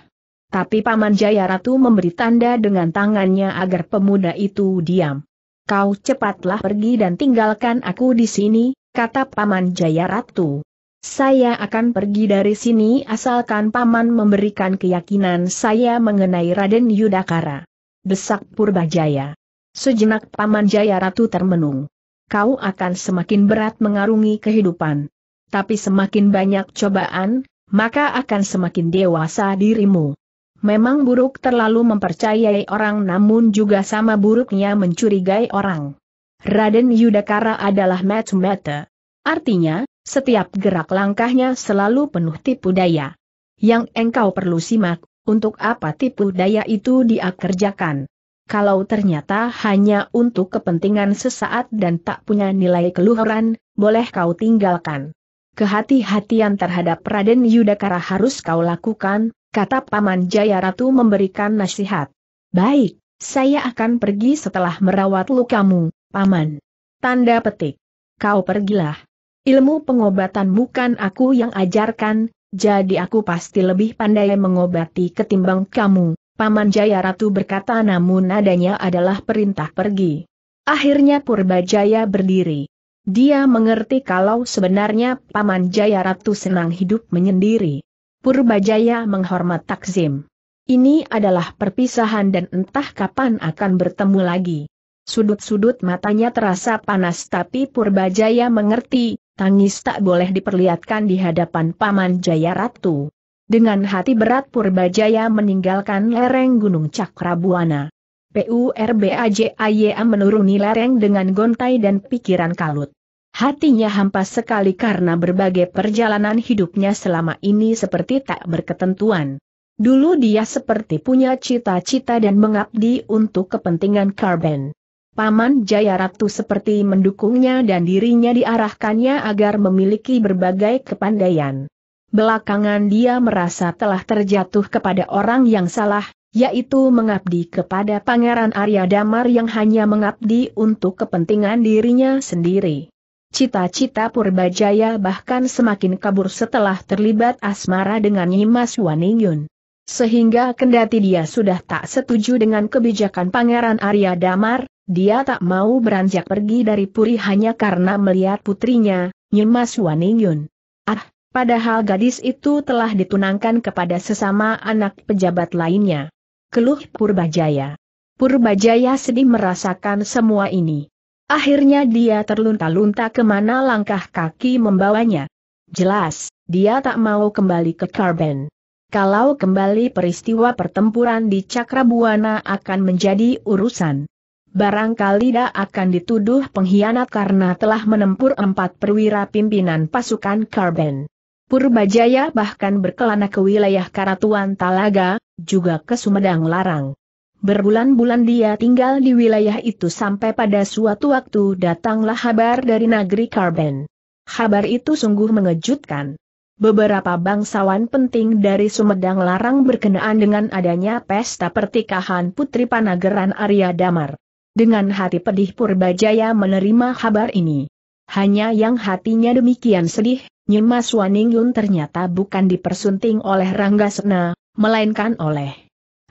Speaker 1: Tapi Paman Jayaratu memberi tanda dengan tangannya agar pemuda itu diam. Kau cepatlah pergi dan tinggalkan aku di sini, kata Paman Jayaratu. Saya akan pergi dari sini asalkan Paman memberikan keyakinan saya mengenai Raden Yudakara. Desak Purbajaya. Sejenak Paman Jaya Ratu termenung. Kau akan semakin berat mengarungi kehidupan. Tapi semakin banyak cobaan, maka akan semakin dewasa dirimu. Memang buruk terlalu mempercayai orang namun juga sama buruknya mencurigai orang. Raden Yudakara adalah matemata. Artinya, setiap gerak langkahnya selalu penuh tipu daya. Yang engkau perlu simak, untuk apa tipu daya itu dia kerjakan. Kalau ternyata hanya untuk kepentingan sesaat dan tak punya nilai keluhuran, boleh kau tinggalkan. Kehati-hatian terhadap Raden Yudakara harus kau lakukan, kata Paman Jaya memberikan nasihat. Baik, saya akan pergi setelah merawat lukamu, Paman. Tanda petik. Kau pergilah. Ilmu pengobatan bukan aku yang ajarkan, jadi aku pasti lebih pandai mengobati ketimbang kamu, Paman Jaya Ratu berkata namun adanya adalah perintah pergi. Akhirnya Purbajaya berdiri. Dia mengerti kalau sebenarnya Paman Jaya Ratu senang hidup menyendiri. Purbajaya menghormat takzim. Ini adalah perpisahan dan entah kapan akan bertemu lagi. Sudut-sudut matanya terasa panas tapi Purbajaya mengerti, tangis tak boleh diperlihatkan di hadapan Paman Jaya Ratu. Dengan hati berat Purbajaya meninggalkan lereng Gunung Cakrabuana. PURBAJAYA menuruni lereng dengan gontai dan pikiran kalut. Hatinya hampa sekali karena berbagai perjalanan hidupnya selama ini seperti tak berketentuan. Dulu dia seperti punya cita-cita dan mengabdi untuk kepentingan Karben. Paman Jaya Ratu seperti mendukungnya dan dirinya diarahkannya agar memiliki berbagai kepandaian. Belakangan dia merasa telah terjatuh kepada orang yang salah, yaitu mengabdi kepada Pangeran Arya Damar yang hanya mengabdi untuk kepentingan dirinya sendiri. Cita-cita Purbajaya bahkan semakin kabur setelah terlibat asmara dengan Nyimas Waningyun. Sehingga kendati dia sudah tak setuju dengan kebijakan Pangeran Arya Damar, dia tak mau beranjak pergi dari Puri hanya karena melihat putrinya, Nyimas Waningyun. Ah, Padahal gadis itu telah ditunangkan kepada sesama anak pejabat lainnya. Keluh Purbajaya. Purbajaya sedih merasakan semua ini. Akhirnya dia terlunta-lunta kemana langkah kaki membawanya. Jelas, dia tak mau kembali ke Karben. Kalau kembali peristiwa pertempuran di Cakrabuana akan menjadi urusan. Barangkali dia akan dituduh pengkhianat karena telah menempur empat perwira pimpinan pasukan Karben. Purbajaya bahkan berkelana ke wilayah Karatuan Talaga, juga ke Sumedang Larang. Berbulan-bulan dia tinggal di wilayah itu sampai pada suatu waktu datanglah kabar dari negeri Karben. Kabar itu sungguh mengejutkan. Beberapa bangsawan penting dari Sumedang Larang berkenaan dengan adanya pesta pertikahan Putri Panageran Arya Damar. Dengan hati pedih Purbajaya menerima kabar ini. Hanya yang hatinya demikian sedih, Nyimas Waningyun ternyata bukan dipersunting oleh Rangga Sena, melainkan oleh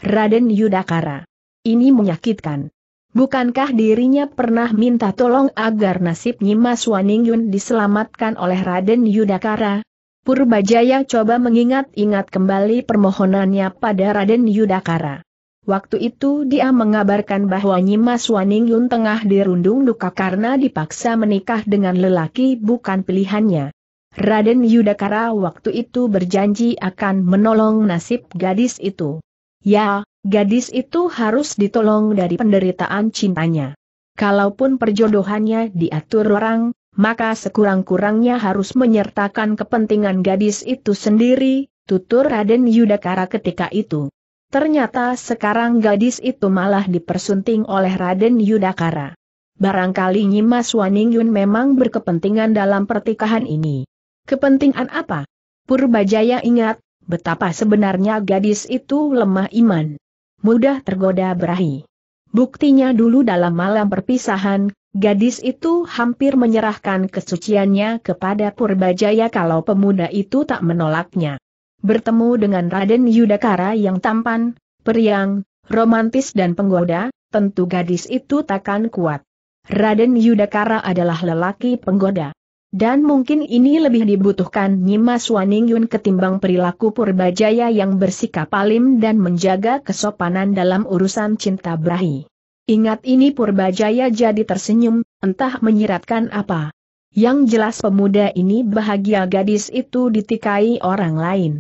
Speaker 1: Raden Yudakara. Ini menyakitkan. Bukankah dirinya pernah minta tolong agar nasib Nyimas Waningyun diselamatkan oleh Raden Yudakara? Purbajaya coba mengingat-ingat kembali permohonannya pada Raden Yudakara. Waktu itu dia mengabarkan bahwa Nyimas Waningyun tengah dirundung duka karena dipaksa menikah dengan lelaki bukan pilihannya. Raden Yudakara waktu itu berjanji akan menolong nasib gadis itu. Ya, gadis itu harus ditolong dari penderitaan cintanya. Kalaupun perjodohannya diatur orang, maka sekurang-kurangnya harus menyertakan kepentingan gadis itu sendiri, tutur Raden Yudakara ketika itu. Ternyata sekarang gadis itu malah dipersunting oleh Raden Yudakara. Barangkali Nyimas Waning Yun memang berkepentingan dalam pertikahan ini. Kepentingan apa? Purbajaya ingat, betapa sebenarnya gadis itu lemah iman. Mudah tergoda berahi. Buktinya dulu dalam malam perpisahan, gadis itu hampir menyerahkan kesuciannya kepada Purbajaya kalau pemuda itu tak menolaknya. Bertemu dengan Raden Yudakara yang tampan, periang, romantis dan penggoda, tentu gadis itu takkan kuat. Raden Yudakara adalah lelaki penggoda. Dan mungkin ini lebih dibutuhkan Nyimas Waningyun ketimbang perilaku Purbajaya yang bersikap alim dan menjaga kesopanan dalam urusan cinta berahi. Ingat ini Purbajaya jadi tersenyum, entah menyiratkan apa. Yang jelas pemuda ini bahagia gadis itu ditikai orang lain.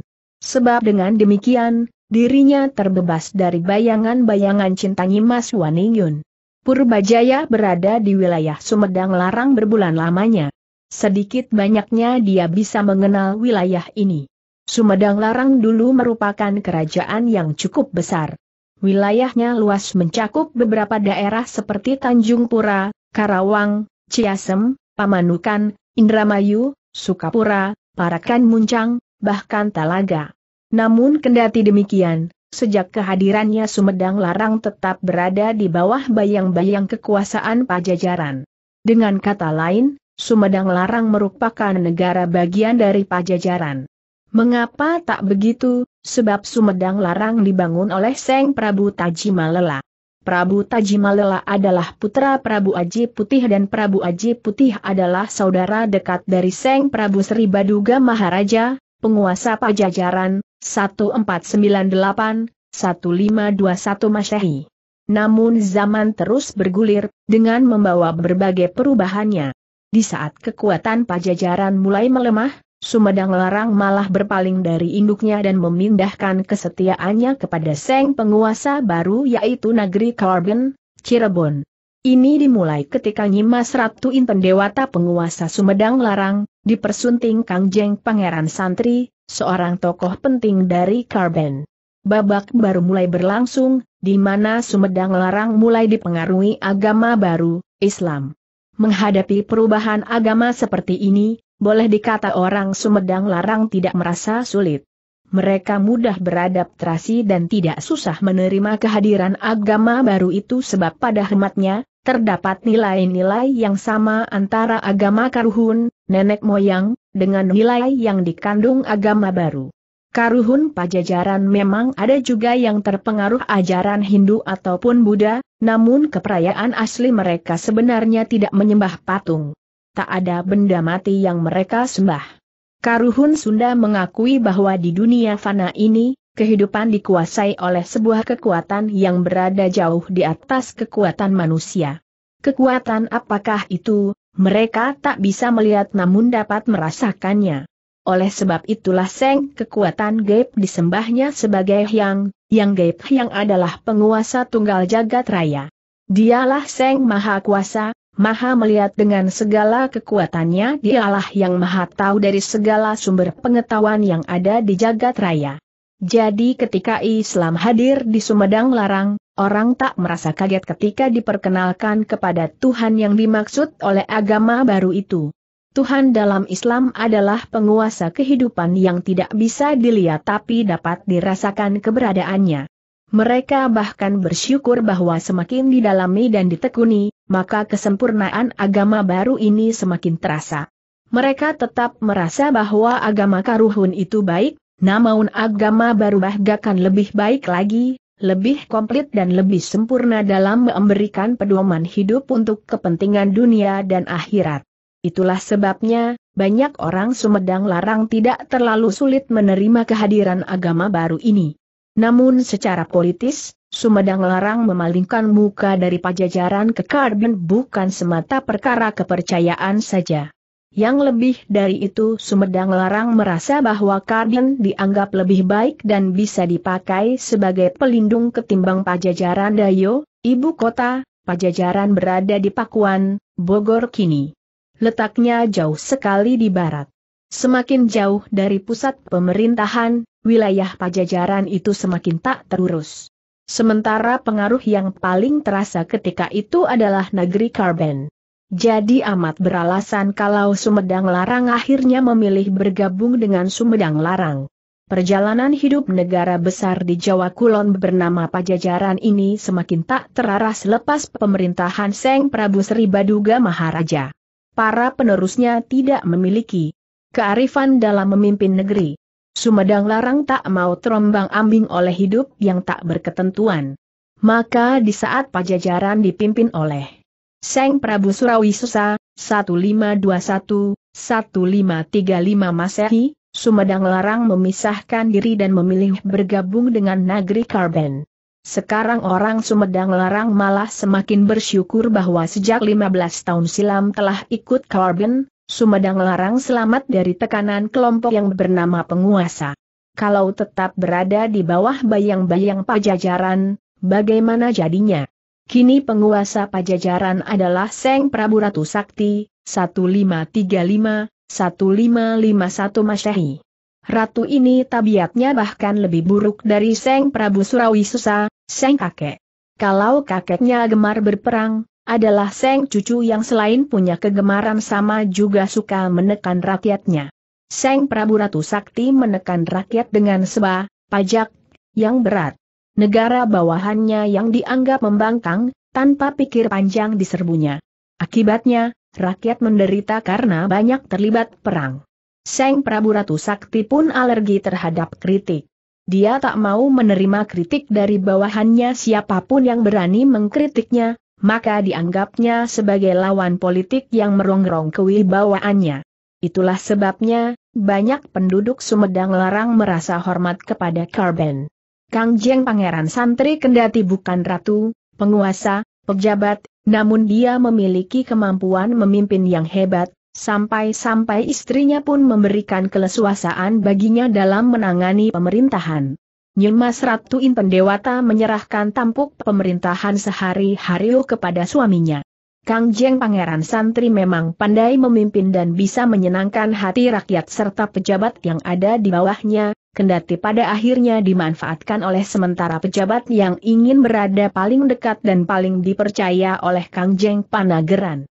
Speaker 1: Sebab dengan demikian, dirinya terbebas dari bayangan-bayangan cinta Nyimas Waningyun. Purbajaya berada di wilayah Sumedang Larang berbulan lamanya. Sedikit banyaknya dia bisa mengenal wilayah ini. Sumedang Larang dulu merupakan kerajaan yang cukup besar. Wilayahnya luas mencakup beberapa daerah seperti Tanjung Pura, Karawang, Ciasem, Pamanukan, Indramayu, Sukapura, Parakan Muncang, bahkan Talaga. Namun kendati demikian, sejak kehadirannya Sumedang Larang tetap berada di bawah bayang-bayang kekuasaan Pajajaran. Dengan kata lain, Sumedang Larang merupakan negara bagian dari Pajajaran. Mengapa tak begitu, sebab Sumedang Larang dibangun oleh Seng Prabu Tajimalela. Prabu Tajimalela adalah putra Prabu Aji Putih dan Prabu Aji Putih adalah saudara dekat dari Seng Prabu Sri Baduga Maharaja, penguasa Pajajaran, 1498-1521 Masehi. Namun zaman terus bergulir, dengan membawa berbagai perubahannya. Di saat kekuatan pajajaran mulai melemah, Sumedang Larang malah berpaling dari induknya dan memindahkan kesetiaannya kepada Seng penguasa baru yaitu negeri Carbon, Cirebon. Ini dimulai ketika Nyimas Ratu Inten Dewata penguasa Sumedang Larang, dipersunting Kangjeng Pangeran Santri, seorang tokoh penting dari Karben. Babak baru mulai berlangsung, di mana Sumedang Larang mulai dipengaruhi agama baru, Islam. Menghadapi perubahan agama seperti ini, boleh dikata orang Sumedang Larang tidak merasa sulit. Mereka mudah beradaptasi dan tidak susah menerima kehadiran agama baru itu sebab pada hematnya, terdapat nilai-nilai yang sama antara agama karuhun, nenek moyang, dengan nilai yang dikandung agama baru. Karuhun pajajaran memang ada juga yang terpengaruh ajaran Hindu ataupun Buddha, namun keperayaan asli mereka sebenarnya tidak menyembah patung. Tak ada benda mati yang mereka sembah. Karuhun Sunda mengakui bahwa di dunia fana ini, kehidupan dikuasai oleh sebuah kekuatan yang berada jauh di atas kekuatan manusia. Kekuatan apakah itu, mereka tak bisa melihat namun dapat merasakannya. Oleh sebab itulah Seng kekuatan Gaib disembahnya sebagai Hyang, yang Gaib Hyang adalah penguasa tunggal jagat raya. Dialah Seng Maha Kuasa, Maha melihat dengan segala kekuatannya dialah yang maha tahu dari segala sumber pengetahuan yang ada di jagat raya. Jadi ketika Islam hadir di Sumedang Larang, orang tak merasa kaget ketika diperkenalkan kepada Tuhan yang dimaksud oleh agama baru itu. Tuhan dalam Islam adalah penguasa kehidupan yang tidak bisa dilihat tapi dapat dirasakan keberadaannya. Mereka bahkan bersyukur bahwa semakin didalami dan ditekuni, maka kesempurnaan agama baru ini semakin terasa. Mereka tetap merasa bahwa agama karuhun itu baik, namun agama baru bahkan lebih baik lagi, lebih komplit dan lebih sempurna dalam memberikan pedoman hidup untuk kepentingan dunia dan akhirat. Itulah sebabnya, banyak orang Sumedang Larang tidak terlalu sulit menerima kehadiran agama baru ini. Namun secara politis, Sumedang Larang memalingkan muka dari pajajaran ke Karben bukan semata perkara kepercayaan saja. Yang lebih dari itu Sumedang Larang merasa bahwa Karden dianggap lebih baik dan bisa dipakai sebagai pelindung ketimbang pajajaran Dayo, ibu kota, pajajaran berada di Pakuan, Bogor kini letaknya jauh sekali di barat. Semakin jauh dari pusat pemerintahan, wilayah pajajaran itu semakin tak terurus. Sementara pengaruh yang paling terasa ketika itu adalah negeri Karben. Jadi amat beralasan kalau Sumedang Larang akhirnya memilih bergabung dengan Sumedang Larang. Perjalanan hidup negara besar di Jawa Kulon bernama Pajajaran ini semakin tak terarah selepas pemerintahan Seng Prabu Sri Baduga Maharaja para penerusnya tidak memiliki kearifan dalam memimpin negeri. Sumedang larang tak mau terombang ambing oleh hidup yang tak berketentuan. Maka di saat pajajaran dipimpin oleh Seng Prabu Surawi Susa, 1521-1535 Masehi, Sumedang larang memisahkan diri dan memilih bergabung dengan negeri Karben. Sekarang orang Sumedang Larang malah semakin bersyukur bahwa sejak 15 tahun silam telah ikut Carbon, Sumedang Larang selamat dari tekanan kelompok yang bernama penguasa. Kalau tetap berada di bawah bayang-bayang pajajaran, bagaimana jadinya? Kini penguasa pajajaran adalah Seng Prabu Ratu Sakti, 1535, 1551 Masehi. Ratu ini tabiatnya bahkan lebih buruk dari Seng Prabu Surawi Sesa, Seng kakek. Kalau kakeknya gemar berperang, adalah Seng cucu yang selain punya kegemaran sama juga suka menekan rakyatnya. Seng Prabu Ratu Sakti menekan rakyat dengan seba, pajak, yang berat. Negara bawahannya yang dianggap membangkang, tanpa pikir panjang diserbunya. Akibatnya, rakyat menderita karena banyak terlibat perang. Seng Prabu Ratu Sakti pun alergi terhadap kritik. Dia tak mau menerima kritik dari bawahannya siapapun yang berani mengkritiknya, maka dianggapnya sebagai lawan politik yang merongrong kewibawaannya. Itulah sebabnya, banyak penduduk Sumedang larang merasa hormat kepada Karben. Kang Jeng Pangeran Santri kendati bukan ratu, penguasa, pejabat, namun dia memiliki kemampuan memimpin yang hebat, Sampai-sampai istrinya pun memberikan kelesuasaan baginya dalam menangani pemerintahan. Nyemas Ratu Impen Dewata menyerahkan tampuk pemerintahan sehari-hari kepada suaminya. Kang Jeng Pangeran Santri memang pandai memimpin dan bisa menyenangkan hati rakyat serta pejabat yang ada di bawahnya, kendati pada akhirnya dimanfaatkan oleh sementara pejabat yang ingin berada paling dekat dan paling dipercaya oleh Kang Jeng Panageran.